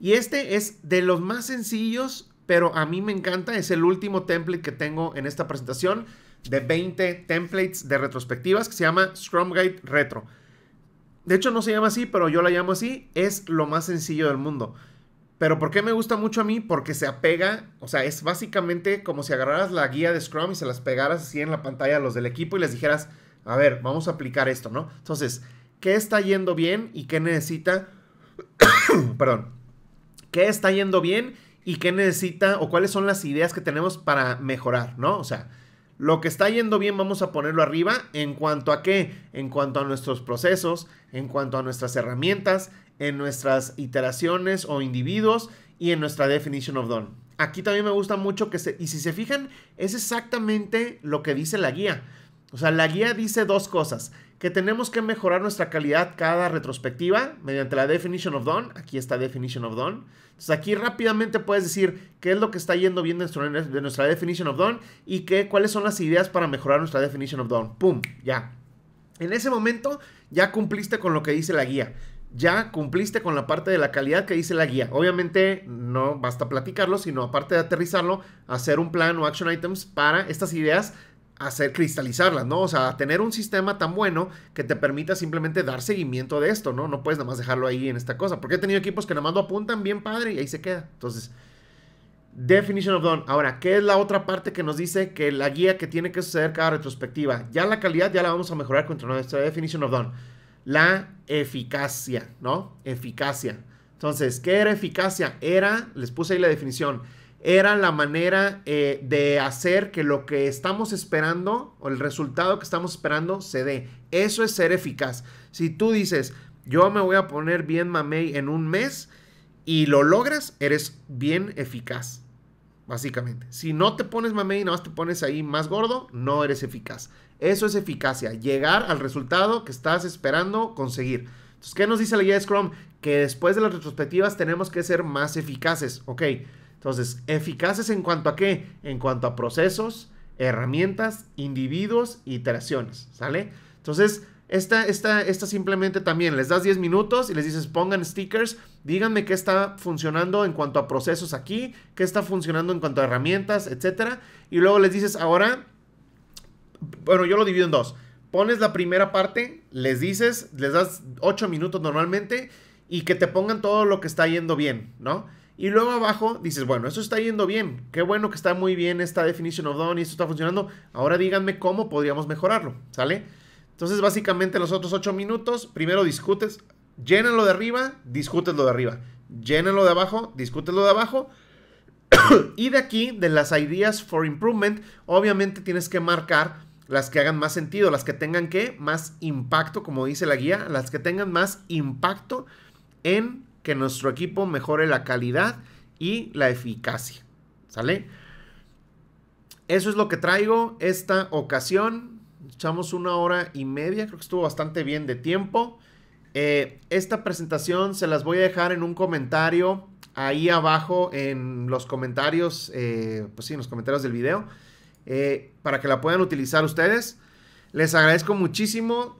Y este es de los más sencillos, pero a mí me encanta. Es el último template que tengo en esta presentación de 20 templates de retrospectivas que se llama Scrum Guide Retro. De hecho no se llama así, pero yo la llamo así. Es lo más sencillo del mundo. Pero ¿por qué me gusta mucho a mí? Porque se apega, o sea, es básicamente como si agarraras la guía de Scrum y se las pegaras así en la pantalla a los del equipo y les dijeras, a ver, vamos a aplicar esto, ¿no? Entonces, ¿qué está yendo bien y qué necesita? Perdón qué está yendo bien y qué necesita o cuáles son las ideas que tenemos para mejorar, ¿no? O sea, lo que está yendo bien vamos a ponerlo arriba en cuanto a qué, en cuanto a nuestros procesos, en cuanto a nuestras herramientas, en nuestras iteraciones o individuos y en nuestra definition of done. Aquí también me gusta mucho que se, y si se fijan, es exactamente lo que dice la guía. O sea, la guía dice dos cosas. Que tenemos que mejorar nuestra calidad cada retrospectiva mediante la definition of done. Aquí está definition of done. Entonces aquí rápidamente puedes decir qué es lo que está yendo bien de nuestra definition of done y qué, cuáles son las ideas para mejorar nuestra definition of done. ¡Pum! Ya. En ese momento ya cumpliste con lo que dice la guía ya cumpliste con la parte de la calidad que dice la guía. Obviamente no basta platicarlo, sino aparte de aterrizarlo, hacer un plan o action items para estas ideas hacer cristalizarlas, ¿no? O sea, tener un sistema tan bueno que te permita simplemente dar seguimiento de esto, ¿no? No puedes nada más dejarlo ahí en esta cosa. Porque he tenido equipos que nada más apuntan bien padre y ahí se queda. Entonces, definition of done. Ahora, ¿qué es la otra parte que nos dice que la guía que tiene que suceder cada retrospectiva? Ya la calidad ya la vamos a mejorar contra nuestra definition of done. La eficacia, ¿no? Eficacia. Entonces, ¿qué era eficacia? Era, les puse ahí la definición, era la manera eh, de hacer que lo que estamos esperando o el resultado que estamos esperando se dé. Eso es ser eficaz. Si tú dices, yo me voy a poner bien mamey en un mes y lo logras, eres bien eficaz. Básicamente, si no te pones mamey y nada más te pones ahí más gordo, no eres eficaz. Eso es eficacia, llegar al resultado que estás esperando conseguir. Entonces, ¿qué nos dice la guía de Scrum? Que después de las retrospectivas tenemos que ser más eficaces. Ok, entonces, eficaces en cuanto a qué? En cuanto a procesos, herramientas, individuos, iteraciones, ¿sale? Entonces, esta, esta, esta simplemente también, les das 10 minutos y les dices, pongan stickers, díganme qué está funcionando en cuanto a procesos aquí, qué está funcionando en cuanto a herramientas, etc. Y luego les dices, ahora, bueno, yo lo divido en dos. Pones la primera parte, les dices, les das 8 minutos normalmente y que te pongan todo lo que está yendo bien, ¿no? Y luego abajo dices, bueno, esto está yendo bien. Qué bueno que está muy bien esta definition of done y esto está funcionando. Ahora díganme cómo podríamos mejorarlo, ¿sale? Entonces, básicamente los otros 8 minutos, primero discutes, llenan de arriba, discutes lo de arriba. Llenan de abajo, discutes lo de abajo. y de aquí, de las ideas for improvement, obviamente tienes que marcar las que hagan más sentido, las que tengan que más impacto, como dice la guía, las que tengan más impacto en que nuestro equipo mejore la calidad y la eficacia. ¿Sale? Eso es lo que traigo esta ocasión. Echamos una hora y media, creo que estuvo bastante bien de tiempo. Eh, esta presentación se las voy a dejar en un comentario ahí abajo en los comentarios, eh, pues sí, en los comentarios del video, eh, para que la puedan utilizar ustedes. Les agradezco muchísimo